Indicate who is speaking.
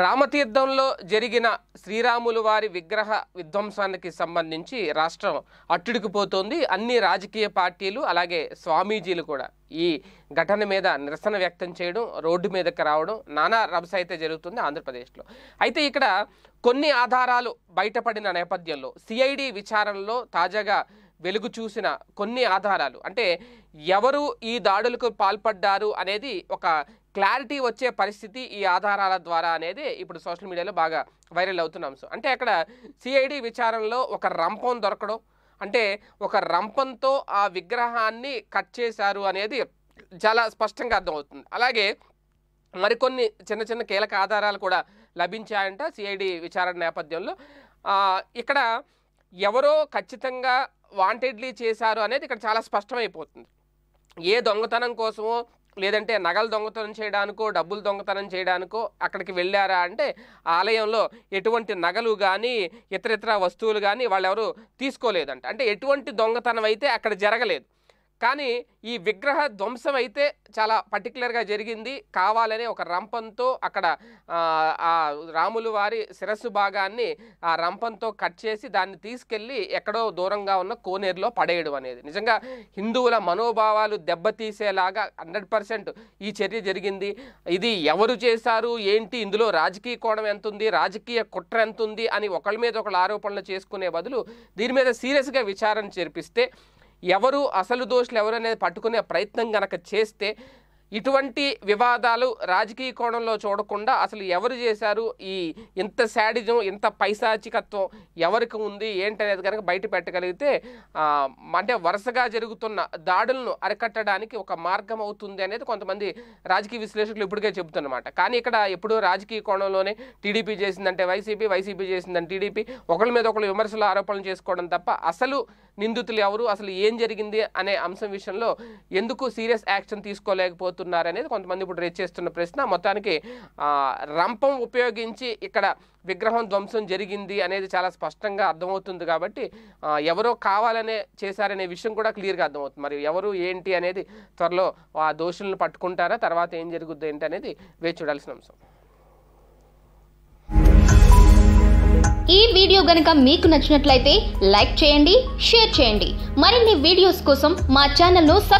Speaker 1: రామతీర్థంలో జరిగిన శ్రీరాములు వారి విగ్రహ విధ్వంసానికి సంబంధించి రాష్ట్రం అట్టుడికిపోతోంది అన్ని రాజకీయ పార్టీలు అలాగే స్వామీజీలు కూడా ఈ ఘటన మీద నిరసన వ్యక్తం చేయడం రోడ్డు మీదకి రావడం నానా రభస అయితే జరుగుతుంది ఆంధ్రప్రదేశ్లో అయితే ఇక్కడ కొన్ని ఆధారాలు బయటపడిన నేపథ్యంలో సిఐడి విచారణలో తాజాగా వెలుగు చూసిన కొన్ని ఆధారాలు అంటే ఎవరు ఈ దాడులకు పాల్పడ్డారు అనేది ఒక క్లారిటీ వచ్చే పరిస్థితి ఈ ఆధారాల ద్వారా అనేది ఇప్పుడు సోషల్ మీడియాలో బాగా వైరల్ అవుతున్నాం సో అంటే అక్కడ సిఐడి విచారణలో ఒక రంపం దొరకడం అంటే ఒక రంపంతో ఆ విగ్రహాన్ని కట్ చేశారు అనేది చాలా స్పష్టంగా అర్థమవుతుంది అలాగే మరికొన్ని చిన్న చిన్న కీలక ఆధారాలు కూడా లభించాయంట సిఐడి విచారణ నేపథ్యంలో ఇక్కడ ఎవరో ఖచ్చితంగా వాంటెడ్లీ చేశారు అనేది ఇక్కడ చాలా స్పష్టమైపోతుంది ఏ దొంగతనం కోసమో లేదంటే నగలు దొంగతనం చేయడానికో డబ్బులు దొంగతనం చేయడానికో అక్కడికి వెళ్ళారా అంటే ఆలయంలో ఎటువంటి నగలు కానీ ఇతర ఇతర వస్తువులు కానీ ఎవరు తీసుకోలేదంట అంటే ఎటువంటి దొంగతనం అయితే అక్కడ జరగలేదు కానీ ఈ విగ్రహ ధ్వంసం అయితే చాలా పర్టికులర్గా జరిగింది కావాలనే ఒక రంపంతో అక్కడ ఆ రాములు వారి శిరస్సు భాగాన్ని ఆ రంపంతో కట్ చేసి దాన్ని తీసుకెళ్ళి ఎక్కడో దూరంగా ఉన్న కోనేరులో పడేయడం అనేది నిజంగా హిందువుల మనోభావాలు దెబ్బతీసేలాగా హండ్రెడ్ పర్సెంట్ ఈ చర్య జరిగింది ఇది ఎవరు చేశారు ఏంటి ఇందులో రాజకీయ కోణం ఎంత ఉంది రాజకీయ కుట్ర ఎంత ఉంది అని ఒకళ్ళ మీద ఒకళ్ళు ఆరోపణలు చేసుకునే బదులు దీని మీద సీరియస్గా విచారణ జరిపిస్తే ఎవరు అసలు దోషులు ఎవరు అనేది పట్టుకునే ప్రయత్నం కనుక చేస్తే ఇటువంటి వివాదాలు రాజకీయ కోణంలో చూడకుండా అసలు ఎవరు చేశారు ఈ ఇంత శాడిజం ఇంత పైశాచికత్వం ఎవరికి ఉంది ఏంటనేది కనుక బయట పెట్టగలిగితే అంటే వరుసగా జరుగుతున్న దాడులను అరికట్టడానికి ఒక మార్గం అవుతుంది అనేది కొంతమంది రాజకీయ విశ్లేషకులు ఇప్పటికే చెబుతున్నమాట కానీ ఇక్కడ ఎప్పుడూ రాజకీయ కోణంలోనే టీడీపీ చేసిందంటే వైసీపీ వైసీపీ చేసిందంటే టీడీపీ ఒకళ్ళ మీద ఒకళ్ళు విమర్శలు ఆరోపణలు చేసుకోవడం తప్ప అసలు నిందితులు ఎవరు అసలు ఏం జరిగింది అనే అంశం విషయంలో ఎందుకు సీరియస్ యాక్షన్ తీసుకోలేకపోతుంది అవుతున్నారనేది కొంతమంది ఇప్పుడు రేజ్ చేస్తున్న ప్రశ్న మొత్తానికి రంపం ఉపయోగించి ఇక్కడ విగ్రహం ధ్వంసం జరిగింది అనేది చాలా స్పష్టంగా అర్థమవుతుంది కాబట్టి ఎవరో కావాలనే చేశారనే విషయం కూడా క్లియర్గా అర్థమవుతుంది మరి ఎవరు ఏంటి అనేది త్వరలో ఆ దోషులను పట్టుకుంటారా తర్వాత ఏం జరుగుద్ది ఏంటి అనేది వేచి చూడాల్సిన అంశం ఈ వీడియో గనుక మీకు నచ్చినట్లయితే లైక్ చేయండి షేర్ చేయండి మరిన్ని వీడియోస్ కోసం మా ఛానల్ను